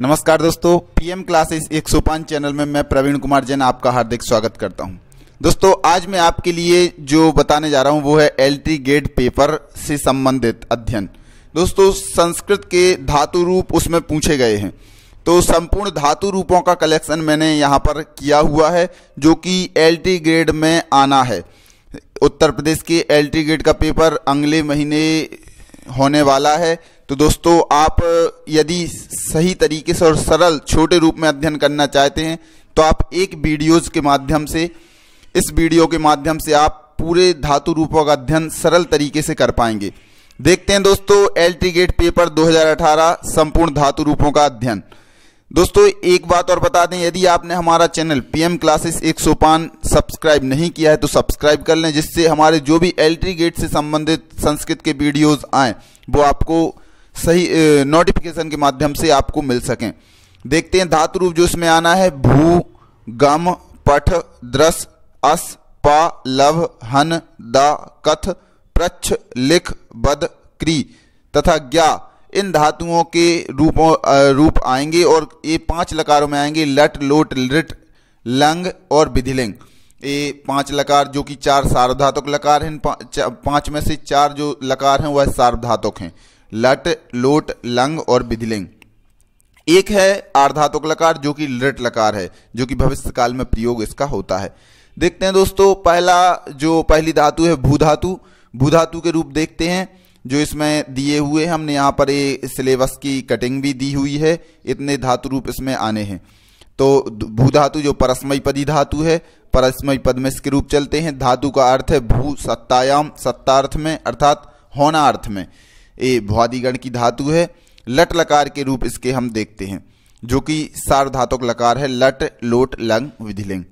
नमस्कार दोस्तों PM classes एक सोपान चैनल में मैं प्रवीण कुमार जैन आपका हार्दिक स्वागत करता हूं दोस्तों आज मैं आपके लिए जो बताने जा रहा हूं वो है टी गेट पेपर से संबंधित अध्ययन दोस्तों संस्कृत के धातु रूप उसमें पूछे गए हैं तो संपूर्ण धातु रूपों का कलेक्शन मैंने यहाँ पर किया हुआ है जो कि एल ग्रेड में आना है उत्तर प्रदेश के एल ग्रेड का पेपर अगले महीने होने वाला है तो दोस्तों आप यदि सही तरीके से और सरल छोटे रूप में अध्ययन करना चाहते हैं तो आप एक वीडियोज़ के माध्यम से इस वीडियो के माध्यम से आप पूरे धातु रूपों का अध्ययन सरल तरीके से कर पाएंगे देखते हैं दोस्तों एल गेट पेपर 2018 संपूर्ण धातु रूपों का अध्ययन दोस्तों एक बात और बता दें यदि आपने हमारा चैनल पीएम क्लासेस एक सोपान सब्सक्राइब नहीं किया है तो सब्सक्राइब कर लें जिससे हमारे जो भी एल गेट से संबंधित संस्कृत के वीडियोज आएँ वो आपको सही नोटिफिकेशन के माध्यम से आपको मिल सकें देखते हैं धातु रूप जो इसमें आना है भू गम पठ द्रस अस पा लव हन द कथ प्रच्छ लिख बद क्री तथा ज्ञा इन धातुओं के रूपों रूप आएंगे और ये पांच लकारों में आएंगे लट लोट लिट लंग और विधिलिंग ये पांच लकार जो कि चार सार्वधातुक लकार हैं पांच में से चार जो लकार हैं वह सार्वधातुक हैं लट लोट लंग और बिधिलिंग एक है आर्धातुक लकार जो कि लट लकार है जो कि भविष्य काल में प्रयोग इसका होता है देखते हैं दोस्तों पहला जो पहली धातु है भू धातु भू धातु के रूप देखते हैं जो इसमें दिए हुए हमने यहाँ पर ये सिलेबस की कटिंग भी दी हुई है इतने धातु रूप इसमें आने हैं तो भू धातु जो परस्मयपदी धातु है परस्मय पद में इसके रूप चलते हैं धातु का अर्थ है भू सत्तायाम सत्तार्थ में अर्थात होना अर्थ में ए भुआदिगण की धातु है लट लकार के रूप इसके हम देखते हैं जो कि सार्वधातुक लकार है लट लोट लंग विधिलिंग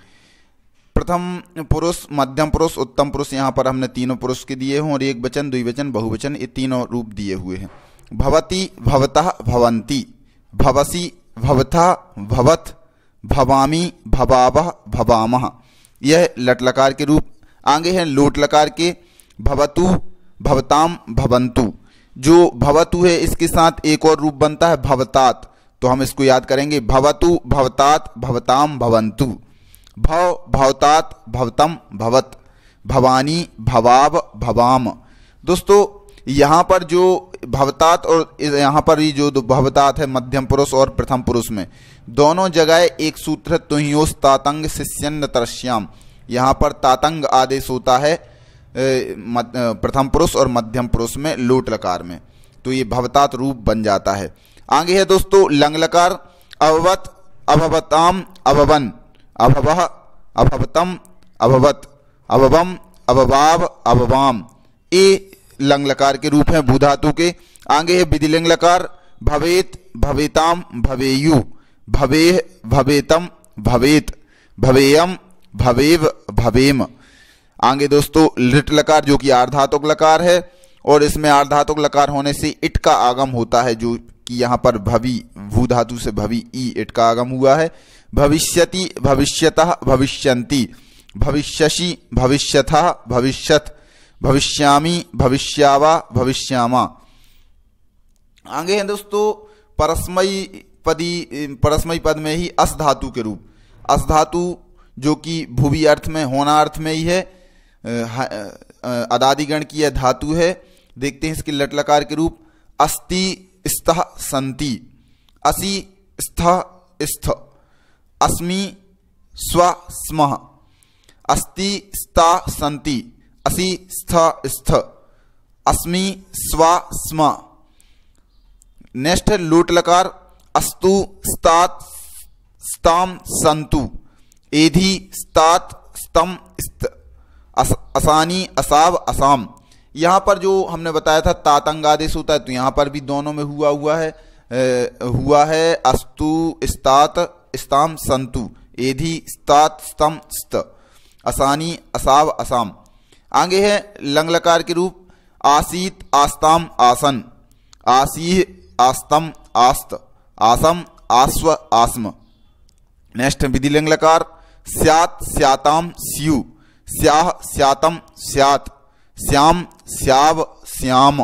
प्रथम पुरुष मध्यम पुरुष उत्तम पुरुष यहाँ पर हमने तीनों पुरुष के दिए हों और एक वचन द्विवचन बहुवचन ये तीनों रूप दिए हुए हैं भवती भवतः भवंती भवसी भवथा भवथ भवामी भवावह भवामह यह लटलकार के रूप आगे हैं लोटलकार के भवतु भवताम भवंतु जो भवतु है इसके साथ एक और रूप बनता है भवतात तो हम इसको याद करेंगे भवतु भवतात भवताम भवंतु भव भवतात भवतम भवत भवानी भवाव भवाम दोस्तों यहाँ पर जो भवतात और यहाँ पर जो भवतात है मध्यम पुरुष और प्रथम पुरुष में दोनों जगह एक सूत्र तुहियोस तातंग शिष्यन्न तरश्याम यहाँ पर तातंग आदेश होता है प्रथम पुरुष और मध्यम पुरुष में लूट लकार में तो ये भवतात रूप बन जाता है आगे है दोस्तों लंग लकार अभवत अभवताम अभवन अभव अभवतम अभवत अभवम अभवाव अभवाम ये लंग लकार के रूप हैं भूधातु के आगे है विधिलिंग लकार भवेत भवेताम भवेयु भवे भवेतम भवेत भवेयम भवेव भवेम आगे दोस्तों लिट लकार जो कि आर्धातुक लकार है और इसमें आर्धातुक लकार होने से इट का आगम होता है जो कि यहाँ पर भवि भू धातु से भवि ई इट का आगम हुआ है भविष्यति भविष्यतः भविष्यन्ति भविष्यसि भविष्यतः भविष्यत भविष्यामी भविष्यावा भविष्यामा आगे हैं दोस्तों परस्मयी पदी परस्मयी पद में ही अस धातु के रूप अस धातु जो कि भूवि अर्थ में होना अर्थ में ही है अदादिगण की यह धातु है देखते हैं इसके लटलकार के रूप अस्ति स्थ संति असि स्थ स्थ अस्मि स्व स्म अस्ति स्ता संति असि स्थ स्थ अस्मि स्व स्म नेक्स्ट लोटलकार अस्तु स्तात स्ताम संतु एधि स्तात स्तम स्त, असानी असाव असाम यहाँ पर जो हमने बताया था तातंग आदेश होता है तो यहाँ पर भी दोनों में हुआ हुआ है ए, हुआ है अस्तु स्तात स्ताम संतु एधि स्तात स्तम स्त असानी असाव असाम आगे है लंगलकार के रूप आसीत आस्ताम आसन आसीह आस्तम आस्त आसम आस्व आस्म नेक्स्ट विधि लकार स्यात स्याताम स्यू स्याह स्यातम स्यात श्याम श्याव श्याम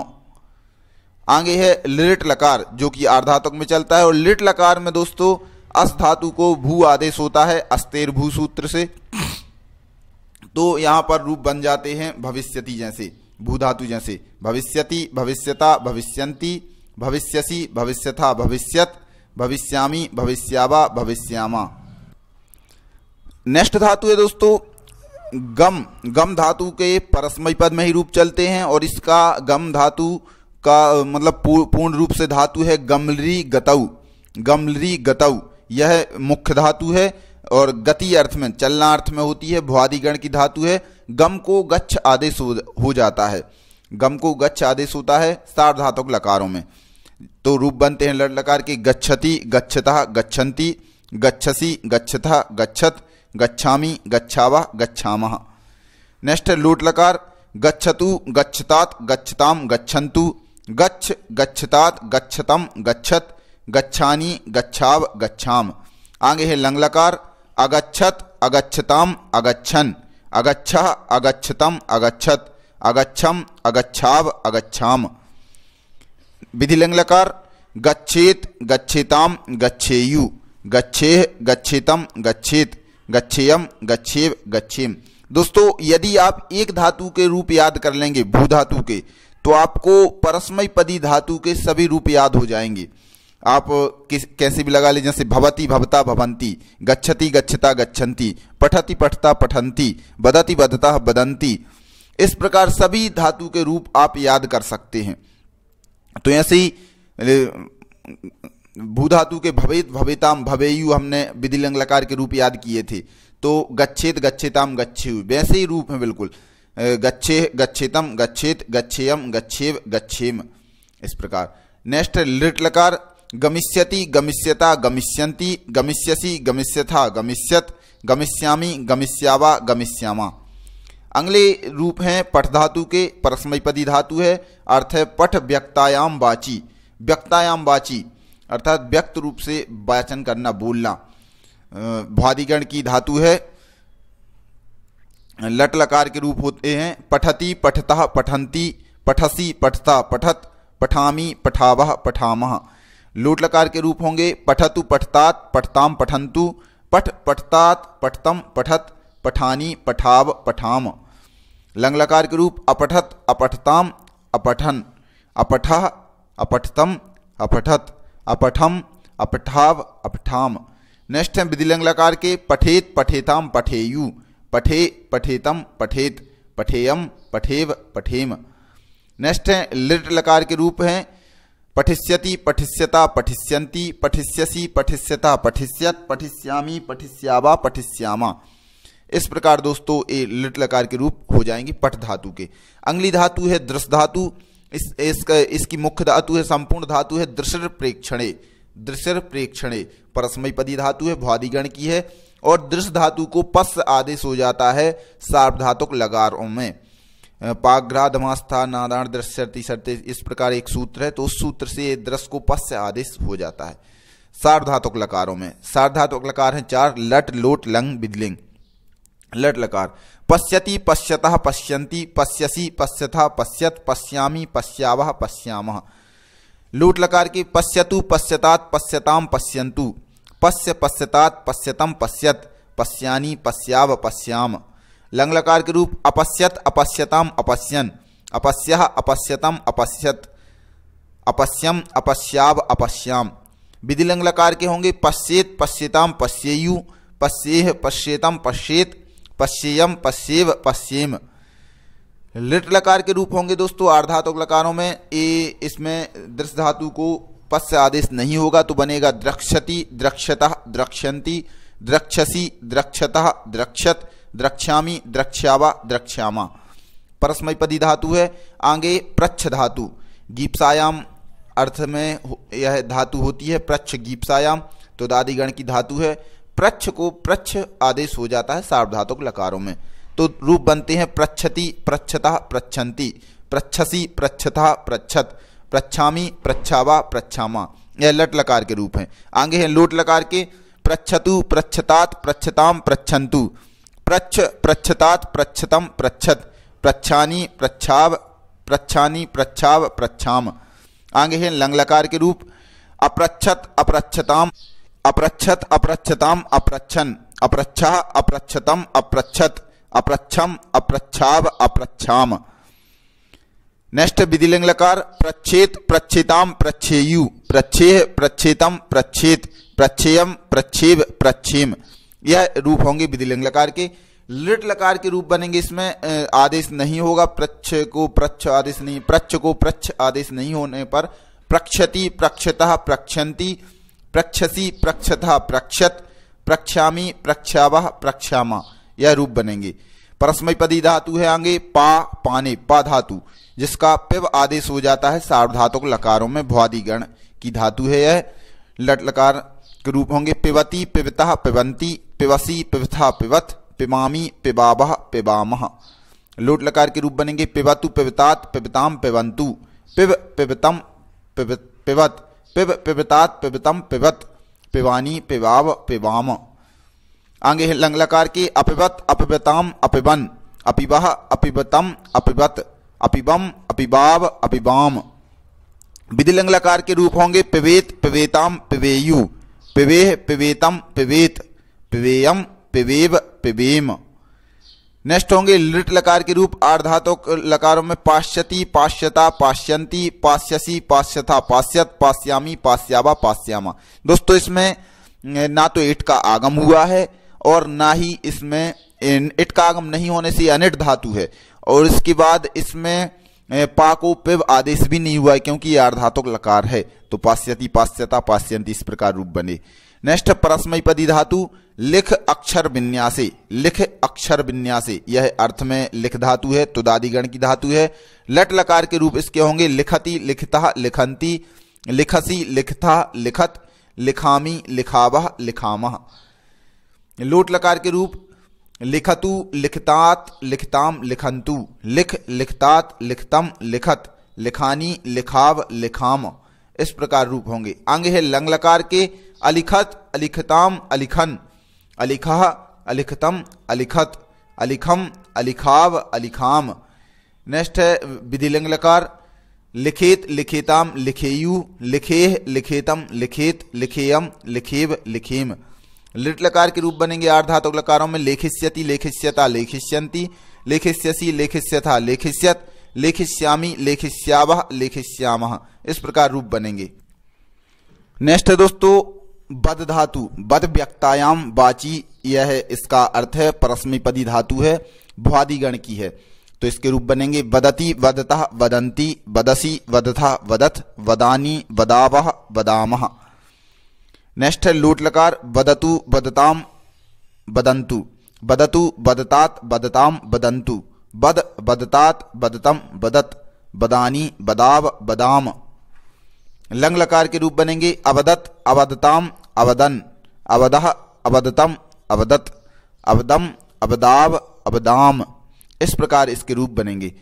आगे है लिट लकार जो कि आर्धातुक में चलता है और लिट लकार में दोस्तों अस धातु को भू आदेश होता है अस्तेर भू सूत्र से तो यहां पर रूप बन जाते हैं भविष्यति जैसे भू धातु जैसे भविष्यति भविष्यता भविष्यंती भविष्यसी भविष्यथा भविष्यत भविष्यामी भविष्यावा भविष्यामा नेक्स्ट धातु है दोस्तों गम गम धातु के परस्मय पद में ही रूप चलते हैं और इसका गम धातु का मतलब पूर्ण रूप से धातु है गमलरी गतऊ गमलरी गतऊ यह मुख्य धातु है और गति अर्थ में चलना अर्थ में होती है भुआदिगण की धातु है गम को गच्छ आदेश हो जाता है गम को गच्छ आदेश होता है सार्धातुक लकारों में तो रूप बनते हैं लड़ लकार के गच्छति गच्छता गच्छन्ति गच्छसी गच्छता गच्छत गच्छामी गच्छावा गच्छामः नेक्स्ट लूट लकार गच्छतु गच्छतात गच्छताम गच्छन्तु गच्छ गच्छतात गच्छतम गच्छत गच्छानी गच्छाव गच्छाम आगे है लंगलकार अगच्छत अगच्छताम अगच्छन अगच्छ अगच्छतम अगच्छत अगच्छम अगच्छाव अगच्छाम विधि लंगलकार गच्छेत गच्छेताम गच्छेयु गच्छेह गच्छेतम गच्छेत गच्छेयम गच्छेव गच्छेम दोस्तों यदि आप एक धातु के रूप याद कर लेंगे भू धातु के तो आपको परस्मय पदी धातु के सभी रूप याद हो जाएंगे आप किस कैसे भी लगा ले जैसे भवती भवता भवंती गच्छति गच्छता गच्छंती पठति पठता पठंती बदती बदता बदंती इस प्रकार सभी धातु के रूप आप याद कर सकते हैं तो ऐसे ही भूधातु के भवेत भवेताम भवेयु हमने विधिलिंग लकार के रूप याद किए थे तो गच्छेत गच्छेताम गच्छेयु वैसे ही रूप हैं बिल्कुल गच्छे गच्छेतम गच्छेत गच्छेयम गच्छेव गच्छेम इस प्रकार नेक्स्ट लिट लकार गमिष्यति गमिष्यता गमिष्यन्ति गमिष्यसी गमिष्यथा गमिष्यत गमिष्यामी गमिष्यावा गमिष्यामा अगले रूप हैं पठ धातु के परस्मयपदी धातु है अर्थ है पठ व्यक्तायाम वाची व्यक्तायाम वाची अर्थात व्यक्त रूप से वाचन करना बोलना भ्वादिगण की धातु है लट लकार के रूप होते हैं पठती पठता पठंती पठसी पठता पठत पठामी पठावह पठामह लोट लकार के रूप होंगे पठतु पठतात पठताम पठंतु पठ पठतात पठतम पठत पठानी पठाव पठाम लंग लकार के रूप अपठत अपठताम अपठन अपठ अपठतम अपठत अपठम अपठाव अपठाम नेक्स्ट है विधिलंग लकार के पठेत पठेताम पठेयु पठे पठेतम पठेत पठेयम पठेव पठेम नेक्स्ट है लिट लकार के रूप हैं पठिष्यति पठिष्यता पठिष्यंती पठिष्यसी पठिष्यता पठिष्यत पठिष्यामी पठिष्यावा पठिष्यामा इस प्रकार दोस्तों ये लिट लकार के रूप हो जाएंगे पठ धातु के अंगली धातु है दृश धातु इस इसका इसकी मुख्य धातु है संपूर्ण धातु है दृश्य प्रेक्षणे दृश्य प्रेक्षणे परस्मयपदी धातु है भ्वादिगण की है और दृश्य धातु को पश आदेश हो जाता है सार्वधातुक लगारों में पाग्रा धमास्था नादान दृश्य शर्ते इस प्रकार एक सूत्र है तो उस सूत्र से दृश्य को पश्य आदेश हो जाता है सार्वधातुक लकारों में सार्वधातुक लकार हैं चार लट लोट लंग बिदलिंग लट लकार पश्यति पश्यत पश्यन्ति पश्यसि पश्यत पश्यत पश्यामि पश्यावः पश्यामः लूट लकार की पश्यतु पश्यतात पश्यताम पश्यंतु पश्य पश्यतात पश्यतम पश्यत पश्यानी पश्याव पश्याम लंग लकार के रूप अपश्यत अपश्यताम अपश्यन अपश्य अपश्यतम अपश्यत अपश्यम अपश्याव अपश्याम लंग लकार के होंगे पश्येत पश्यताम पश्येयु पश्येह पश्येतम पश्येत पश्चिम पश्चिम पश्चिम लिट लकार के रूप होंगे दोस्तों आर्धातुक लकारों में ए इसमें दृश्य धातु को पश्च आदेश नहीं होगा तो बनेगा द्रक्षति द्रक्षतः द्रक्षंती द्रक्षसी द्रक्षतः द्रक्षत द्रक्षामी द्रक्षावा द्रक्षामा परस्मयपदी धातु है आगे प्रच्छ धातु गीप्सायाम अर्थ में यह धातु होती है प्रच्छ गीप्सायाम तो दादीगण की धातु है प्रच्छ को प्रच्छ आदेश हो जाता है सार्वधातुक लकारों में तो रूप बनते हैं प्रच्छति प्रच्छता प्रच्छन्ति प्रच्छसी प्रच्छता प्रच्छत प्रच्छामी प्रच्छावा प्रच्छामा यह लट लकार के रूप हैं आगे हैं लोट लकार के प्रच्छतु प्रच्छतात प्रच्छताम प्रच्छन्तु प्रच्छ प्रच्छतात प्रच्छतम प्रच्छत प्रच्छानी प्रच्छाव प्रच्छानी प्रच्छाव प्रच्छाम आगे हैं लंग लकार के रूप अप्रच्छत अप्रच्छताम अप्रच्छत अप्रच्छताम अप्रच्छन अप्रच्छा अप्रच्छतम अप्रच्छत अप्रच्छम अप्रच्छाव अप्रच्छाम नेक्स्ट विधिलिंग प्रच्छेत प्रच्छेताम प्रच्छेयु प्रच्छेह प्रच्छेतम प्रच्छेत प्रच्छेयम प्रच्छेव प्रच्छेम यह रूप होंगे विधिलिंगलकार के लिट लकार के रूप बनेंगे इसमें आदेश नहीं होगा प्रच्छ को प्रच्छ आदेश नहीं प्रच्छ को प्रच्छ आदेश नहीं होने पर प्रक्षति प्रक्षतः प्रक्षंती प्रक्षसी प्रक्षता प्रक्षत प्रक्षामी प्रक्षावह प्रक्षामा यह रूप बनेंगे परस्मयपदी धातु है आगे पा पाने पा धातु जिसका पिव आदेश हो जाता है सार्वधातुक लकारों में भ्वादिगण की धातु है यह लट लकार के रूप होंगे पिबती पिबता पिबंती पिवसी पिवथा पिवत पिमामी पिबाबह पिबाम लोट लकार के रूप बनेंगे पिबतु पिबतात पिबताम पिबंतु पिब पिबतम पिब पिबत पिब पिबतात पिबतम पिबत पिवानी पिवाव पिवाम आगे है लंगलकार की अपिबत अपिबताम अपिबन अपिबह अपिबतम अपिबत अपिबम अपिबाव अपिबाम विधि के रूप होंगे पिवेत पिवेताम पिवेयु पिवेह पिवेतम पिवेत पिवेयम पिवेव पिवेम नेक्स्ट होंगे लिट लकार के रूप आठ लकारों में पाश्यति पाश्यता पाश्यंती पाश्यसी पाश्यथा पाश्यत पाश्यामी पाश्यावा पाश्यामा दोस्तों इसमें ना तो इट का आगम हुआ है और ना ही इसमें इट का आगम नहीं होने से अनिट धातु है और इसके बाद इसमें पाको पिव आदेश भी नहीं हुआ है क्योंकि ये आर्धातुक लकार है तो पाश्यति पाश्यता पाश्यंती इस प्रकार रूप बने नेक्स्ट परस्मयपदी धातु लिख अक्षर विन्यासे लिख अक्षर विन्यासे यह अर्थ में लिख धातु है दादीगण की धातु है लट लकार के रूप इसके होंगे लिखती लिखता लिखंती लिखसी लिखता लिखत लिखामी लिखावह लिखामह लोट लकार के रूप लिखतु लिखतात लिखताम लिखंतु लिख लिखतात लिखतम लिखत लिखानी लिखाव लिखाम इस प्रकार रूप होंगे अंग है लंग लकार के अलिखत अलिखताम अलिखन अलिखह अलिखतम अलिखत अलिखम अलिखाव अलिखाम नेक्स्ट है विधिलिंग लकार लिखित लिखिताम लिखेयु लिखेह लिखेतम लिखित लिखेयम लिखेव लिखेम लिट लकार के रूप बनेंगे आर्धातुक लकारों में लेखिष्यति लेखिष्यता लेखिष्यंती लेखिष्यसी लेखिष्यथा लेखिष्यत लेखिष्यामी लेखिष्यावह लेखिष्याम इस प्रकार रूप बनेंगे नेक्स्ट है दोस्तों बद धातु बद व्यक्तायाम बाची यह है इसका अर्थ है परस्मिपदी धातु है भुआदिगण की है तो इसके रूप बनेंगे बदती वदतः वदंती वदसी वदथा वदत वदानी वदावह वदाम नेक्स्ट है लोटलकार लकार वदतु वदताम वदंतु वदतु वदतात वदताम वदंतु बद बदतात बदतम बदत बदानी बदाव बदाम लंग लकार के रूप बनेंगे अवदत अवदताम अवदन अवदह अवदतम अवदत अवदम अवदाव अवदाम इस प्रकार इसके रूप बनेंगे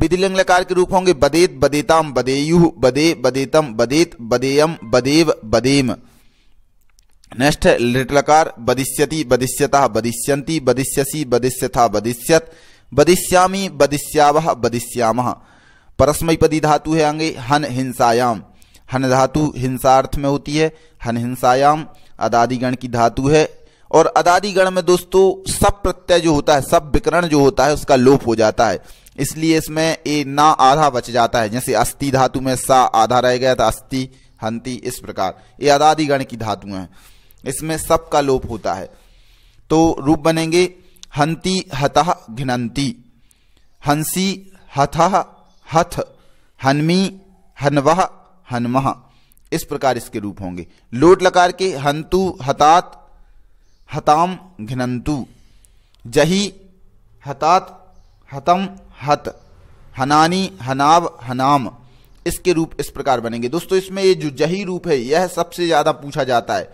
विधिलिंग लकार के रूप होंगे बदेत बदेताम बदेयु बदे बदेतम बदेत बदेयम बदेव बदेम नेक्स्ट लिटलकार बदिष्यति बदिष्यता बदिष्यंती बदिष्यसी बदिष्यथा बदिष्यत बदिष्यामी बदिष्यावह बदिष्याम परस्मयपदी धातु है आगे हन हिंसायाम हन धातु हिंसार्थ में होती है हन हिंसायाम अदादिगण की धातु है और अदादिगण में दोस्तों सब प्रत्यय जो होता है सब विकरण जो होता है उसका लोप हो जाता है इसलिए इसमें ए ना आधा बच जाता है जैसे अस्थि धातु में सा आधा रह गया था अस्थि हंति इस प्रकार ये अदादिगण की धातु हैं इसमें सब का लोप होता है तो रूप बनेंगे हंति हतः घिनती हंसी हथ हथ हनमी हनवह हनमह इस प्रकार इसके रूप होंगे लोट लकार के हंतु हतात हताम घिनंतु जही हतात हतम हत हनानी हनाव हनाम इसके रूप इस प्रकार बनेंगे दोस्तों इसमें ये जो जही रूप है यह सबसे ज़्यादा पूछा जाता है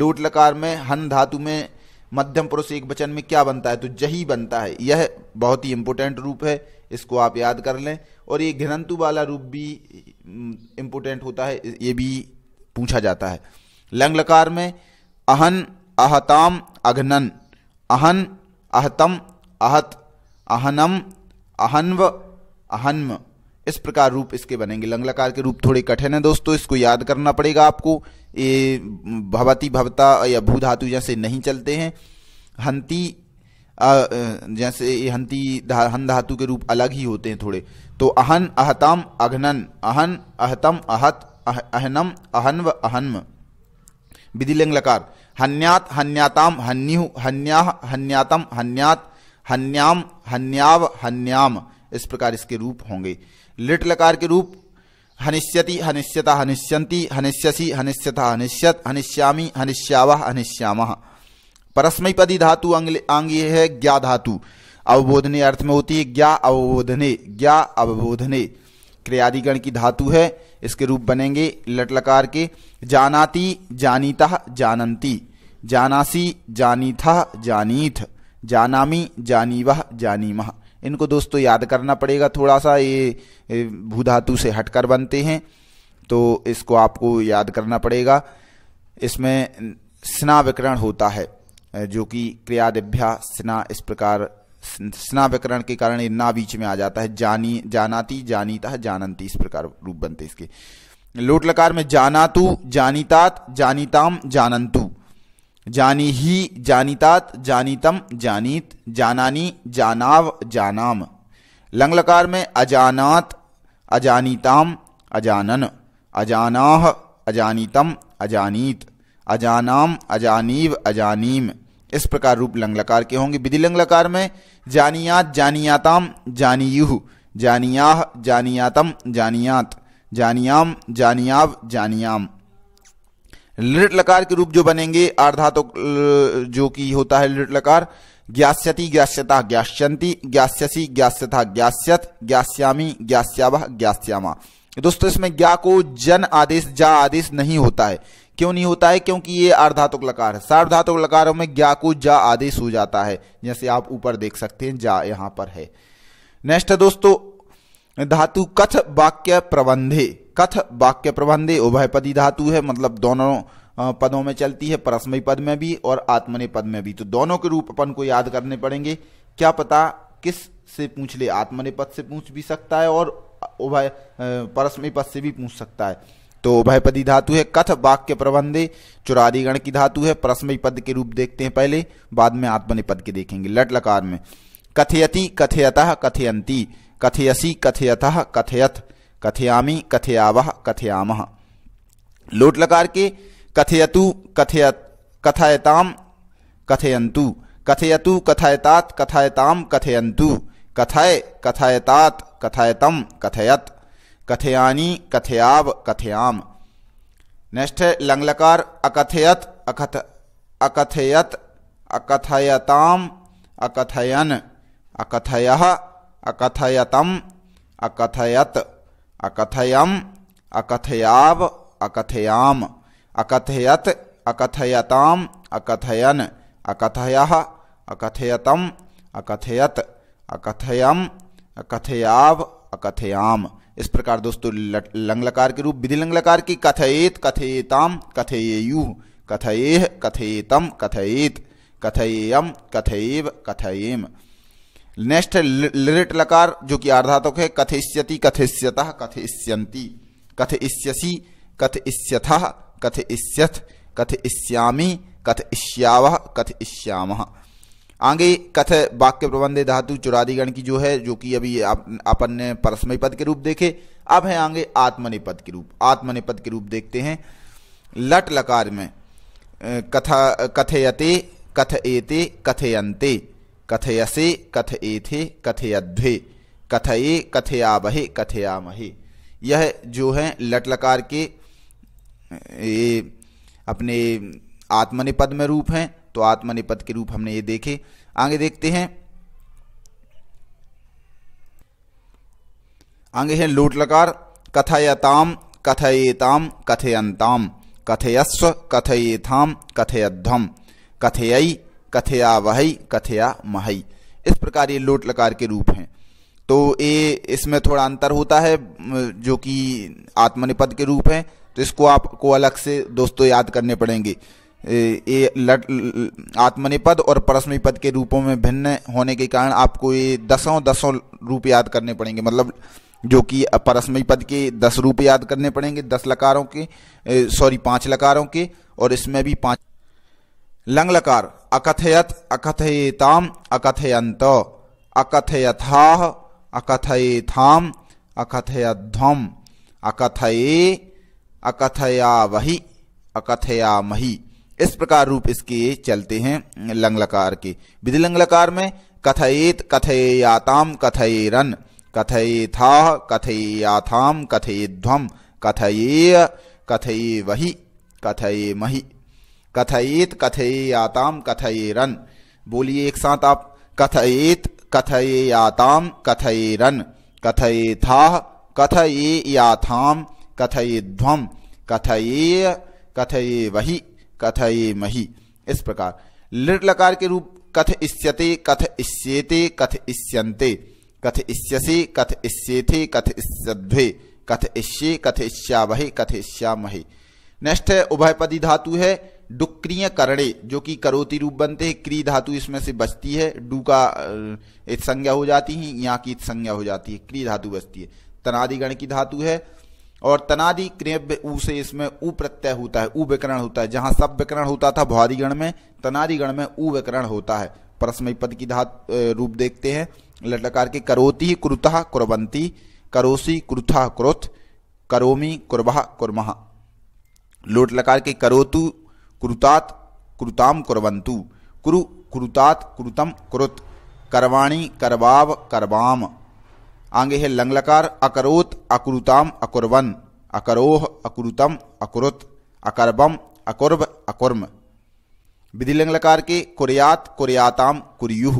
लोट लकार में हन धातु में मध्यम पुरुष एक वचन में क्या बनता है तो जही बनता है यह बहुत ही इंपॉर्टेंट रूप है इसको आप याद कर लें और ये घिरंतु वाला रूप भी इम्पोर्टेंट होता है ये भी पूछा जाता है लंग लकार में अहन अहताम अघनन अहन अहतम अहत अहनम अहन्व अहन्म इस प्रकार रूप इसके बनेंगे लकार के रूप थोड़े कठिन है दोस्तों इसको याद करना पड़ेगा आपको ये भवती भवता या भू धातु जैसे नहीं चलते हैं हंती जैसे हंती हन धातु के रूप अलग ही होते हैं थोड़े तो अहन अहतम अघनन अहन अहतम अहत अहनम अहनम अहन्व अहन्म विधिलिंग लकार हन्यात हन्याताम हन्यु हन्या हन्यातम हन्यात हन्याम हन्याव हन्याम इस प्रकार इसके रूप होंगे लिट लकार के रूप हनिष्यति हनिष्यता हनिष्यंती हनिष्यसी हनिष्यता हनिष्यत हनिष्यामी हनिष्यावह हनिष्यामः परस्मयपदी धातु आंगी है ज्ञा धातु अवबोधने अर्थ में होती है ज्ञा अवबोधने ज्ञा अवबोधने क्रियादिगण की धातु है इसके रूप बनेंगे लटलकार के जानाती जानीता जानंती जानासी जानीथा जानीथ जानामी जानी जानीमह इनको दोस्तों याद करना पड़ेगा थोड़ा सा ये भू धातु से हटकर बनते हैं तो इसको आपको याद करना पड़ेगा इसमें स्ना विकरण होता है जो कि क्रियादिभ्या स्ना इस प्रकार स्ना प्रकरण के कारण ना बीच में आ जाता है जानी जानाती जानीता जानंती इस प्रकार रूप बनते इसके लोट लकार में जानातु जानीतात जानीताम जानंतु जानी ही जानीतात जानीतम जानीत जानानी जानाव जानाम लंग लकार में अजानात अजानीताम अजानन अजानाह अजानीतम अजानीत अजानाम अजानीव अजानीम इस प्रकार रूप लंगलकार के होंगे विधि लंगलकार में जानियात जानियाताम जानियुह जानियाह जानियातम जानियात जानियाम जानियाव जानियाम लिट लकार के रूप जो बनेंगे आर्धातु तो जो कि होता है लिट लकार ज्ञास्यति ज्ञास्यता ज्ञास्यंती ज्ञास्यसी ज्ञास्यथा ज्ञास्यत ज्ञास्यामी ज्ञास्यावह ज्ञास्यामा दोस्तों इसमें ज्ञा को जन आदेश जा आदेश नहीं होता है क्यों नहीं होता है क्योंकि ये अर्धातुक लकार है सार्वधातुक लकारों में ज्ञा को जा आदेश हो जाता है जैसे आप ऊपर देख सकते हैं जा यहाँ पर है नेक्स्ट दोस्तों धातु कथ वाक्य प्रबंधे कथ वाक्य प्रबंधे उभयपदी धातु है मतलब दोनों पदों में चलती है परस्मयी पद में भी और आत्मने पद में भी तो दोनों के रूप अपन को याद करने पड़ेंगे क्या पता किस से पूछ ले आत्मने पद से पूछ भी सकता है और उभय परस्मयी पद से भी पूछ सकता है तो भयपदी धातु है कथ वाक्य प्रबंधे चुरादिगण गण की धातु है परस्मय पद के रूप देखते हैं पहले बाद में आत्मनिपद के देखेंगे लट लकार में कथयति कथयतः कथयंती कथयसी कथयतः कथयथ कथयामी कथयावह कथयाम लोट लकार के कथयतु कथयत कथयताम कथयंतु कथयतु कथयतात कथयताम कथयंतु कथय कथयतात कथयतम कथयत कथयानी कथयाव कथयाम नेक्स्ट है लंगलकार अकथयत अकथ अकथयत अकथयताम अकथयन अकथय अकथयतम अकथयत अकथयम अकथयाव अकथयाम अकथयत अकथयताम अकथयन अकथय अकथयतम अकथयत अकथयम अकथयाव अकथयाम इस प्रकार दोस्तों लंगलकार के रूप विधि लंगलकार की कथयेत कथयेताम कथयेयु कथयेह कथयेतम कथयेत कथयेयम कथयेव कथयेम नेक्स्ट लिरिट लकार जो कि आर्धातुक है कथयिष्यति कथयिष्यत कथयिष्यन्ति कथयिष्यसि कथयिष्यथ कथयिष्यथ कथयिष्यामि कथयिष्यावः कथयिष्यामः आगे कथ वाक्य प्रबंध धातु चुरादिगण की जो है जो कि अभी आप, अपन ने परस्मय पद के रूप देखे अब है आगे आत्मनिपद के रूप आत्मनिपद के रूप देखते हैं लट लकार में कथा कथयते कथ एते कथयंते कथयसे कथ एथे कथयध्वे कथये कथयावहे कथयामहे यह जो है लट लकार के ये अपने आत्मनिपद में रूप हैं तो आत्मनिपद के रूप हमने ये देखे आगे देखते हैं आगे है लोट लकार कथयताम कथयेताम कथयंताम कथयस्व कथयेथाम कथयध्वम कथयई कथया वही कथया महई इस प्रकार ये लोट लकार के रूप हैं तो ये इसमें थोड़ा अंतर होता है जो कि आत्मनिपद के रूप हैं तो इसको आपको अलग से दोस्तों याद करने पड़ेंगे ये आत्मनिपद और परस्मिपद के रूपों में भिन्न होने के कारण आपको ये दसों दसों रूप याद करने पड़ेंगे मतलब जो कि परस्मी पद के दस रूप याद करने पड़ेंगे दस लकारों के सॉरी पांच लकारों के और इसमें भी पांच लंग लकार अकथयत अकथयताम अकथयंत अकथयथा अकथयथाम अकथयध्वम अकथये अकथया वही अकथया मही इस प्रकार रूप इसके चलते हैं लंगलकार के विधि लंगलकार में कथयेत कथयाताम कथये था कथयाथाम कथयेध्वम कथये कथये वही कथये मही कथयेत कथयाताम रन बोलिए एक साथ आप कथयेत कथयाताम कथये रन कथये याथाम ध्वम कथये कथये वही कथये मही इस प्रकार लिट लकार के रूप कथ इष्यते कथ इस्येते कथ इस्यन्ते कथ इष्यसे कथ इस्येथे कथ इष्यध्वे कथ इष्ये कथ इष्यावहे कथ इष्यामहे नेक्स्ट है उभयपदी धातु है डुक्रिय करणे जो कि करोती रूप बनते हैं क्री धातु इसमें से बचती है डू का संज्ञा हो जाती है यहाँ की संज्ञा हो जाती है क्री धातु बचती है तनादिगण की धातु है और तनादि क्रिय ऊ से इसमें उ प्रत्यय होता है उ विकरण होता है जहां सब विकरण होता था भुआदिगण में तनादिगण में ऊ विकरण होता है परस्मय पद की धात रूप देखते हैं लटकार के करोति कुरुता कुरबंती करोसी कुरुथा क्रोथ करोमी कुरबहा कुरमहा लोट लकार के करोतु कुरुतात कुरुताम कुरवंतु कुरु कुरुतात कुरुतम कुरुत करवाणी करवाव करवाम आगे है लंगलकार अकरोत अकुरुताम अकुरवन अकरोह अकुरुतम अकुरुत अकरबम अकुर्ब अकुर्म विधि लंगलकार के कुरयात कुरयाताम कुरयुह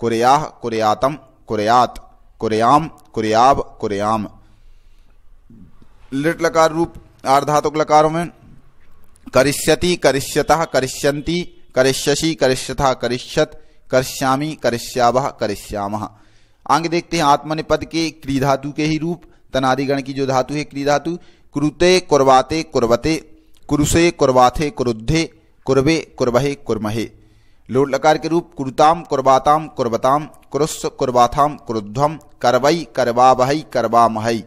कुरयाह कुरयातम कुरयात कुरयाम कुरयाब कुरयाम लिट लकार रूप आर्धातुक लकारों में करिष्यति करिष्यतः करिष्यन्ति करिष्यसि करिष्यथा करिष्यत करिष्यामि करिष्यावः करिष्यामः आगे देखते हैं आत्मनिपद के क्री धातु के ही रूप तनादिगण की जो धातु है क्री धातु कुरुते कुरवाते कुरवते कुरुसे कुर्वाथे कुरुद्धे कुरवे कुरवहे कुरमहे लोट लकार के रूप कुरुताम कुरबाताम कुरबताम कुरुस कुर्बाथाम कुरुध्वम करवई करवाबहई करवामहई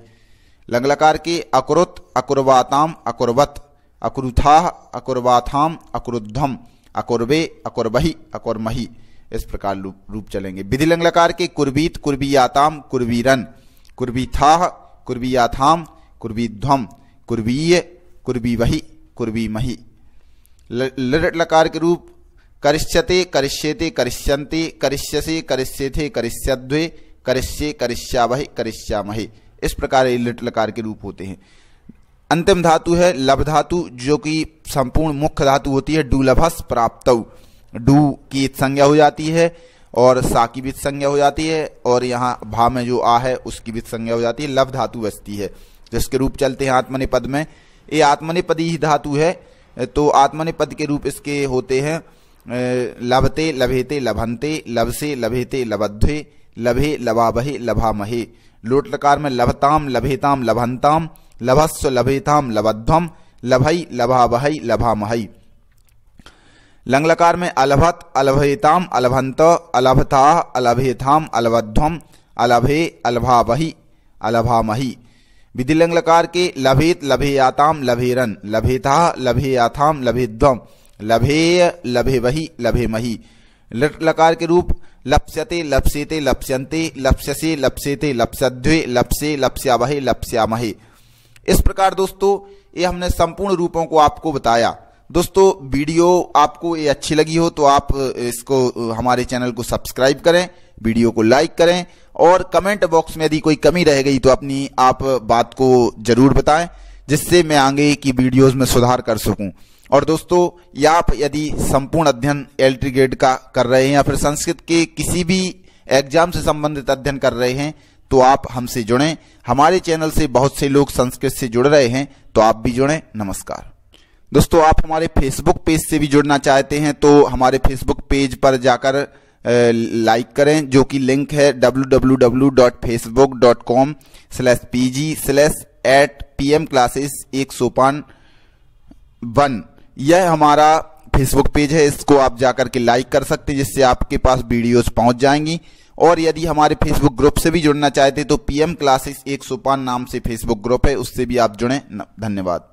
लंग लकार के अकुरुत अकुरवाताम अकुरवत अकुरुथाह अकुरवाथाम अकुरुद्धम अकुरवे अकुर्बही अकुर्मही इस प्रकार रूप रूप चलेंगे विधिलंगलकार के कुर्बीत कुर्बीयाताम कुर्बीरन कुर्बीथाह कुर्बीयाथाम कुर्बीध्वम कुर्बीय कुर्बी वही कुर्बी मही लट लकार के रूप करिष्यते करिष्यते करिष्यन्ते करिष्यसे करिष्यथे करिष्यद्वे करिष्ये करिष्यावहि करिष्यामहे इस प्रकार ये लट लकार के रूप होते हैं अंतिम धातु है लभ धातु जो कि संपूर्ण मुख्य धातु होती है डुलभस प्राप्तऊ डू की संज्ञा हो जाती है और सा की भी संज्ञा हो जाती है और यहाँ भा में जो आ है उसकी भी संज्ञा हो जाती है लव धातु बचती है जिसके तो रूप चलते हैं आत्मनिपद में ये आत्मनिपदी ही धातु है तो आत्मनिपद के रूप इसके होते हैं लभते लभेते लभंते लभसे लभेते लभध्वे लभे लभाबहे लभामहे लोट लकार में लभताम लभेताम लभनताम लभस्व लभेताम लभध्वम लभई लभाबहई लभामहई लंगलकार में अलभत अलभयताम अलभंत अलभता अलभेथाम अलभध्वम अलभे अलभावही अलभामही विधि लंगलकार के लभेत लभेयाताम लभेरन लभेता लभेयाथाम लभेध्वम लभेय लभेवही लभेमही लट लकार के रूप लप्स्यते लप्स्यते लप्स्यन्ते लप्स्यसे लप्स्यते लप्स्यध्वे लप्से लप्स्यावहे लप्स्यामहे इस प्रकार दोस्तों ये हमने संपूर्ण रूपों को आपको बताया दोस्तों वीडियो आपको ये अच्छी लगी हो तो आप इसको हमारे चैनल को सब्सक्राइब करें वीडियो को लाइक करें और कमेंट बॉक्स में यदि कोई कमी रह गई तो अपनी आप बात को जरूर बताएं जिससे मैं आगे की वीडियोस में सुधार कर सकूं और दोस्तों या आप यदि संपूर्ण अध्ययन एल्ट्री ग्रेड का कर रहे हैं या फिर संस्कृत के किसी भी एग्जाम से संबंधित अध्ययन कर रहे हैं तो आप हमसे जुड़ें हमारे चैनल से बहुत से लोग संस्कृत से जुड़ रहे हैं तो आप भी जुड़ें नमस्कार दोस्तों आप हमारे फेसबुक पेज से भी जुड़ना चाहते हैं तो हमारे फेसबुक पेज पर जाकर लाइक करें जो कि लिंक है www.facebook.com slash P G slash eight P M classes एक सोपान वन यह हमारा फेसबुक पेज है इसको आप जाकर के लाइक कर सकते हैं जिससे आपके पास वीडियोस पहुंच जाएंगी और यदि हमारे फेसबुक ग्रुप से भी जुड़ना चाहते हैं तो पीएम क्लासेस एक सोपान नाम से फेसबुक ग्रुप है उससे भी आप जुड़ें धन्यवाद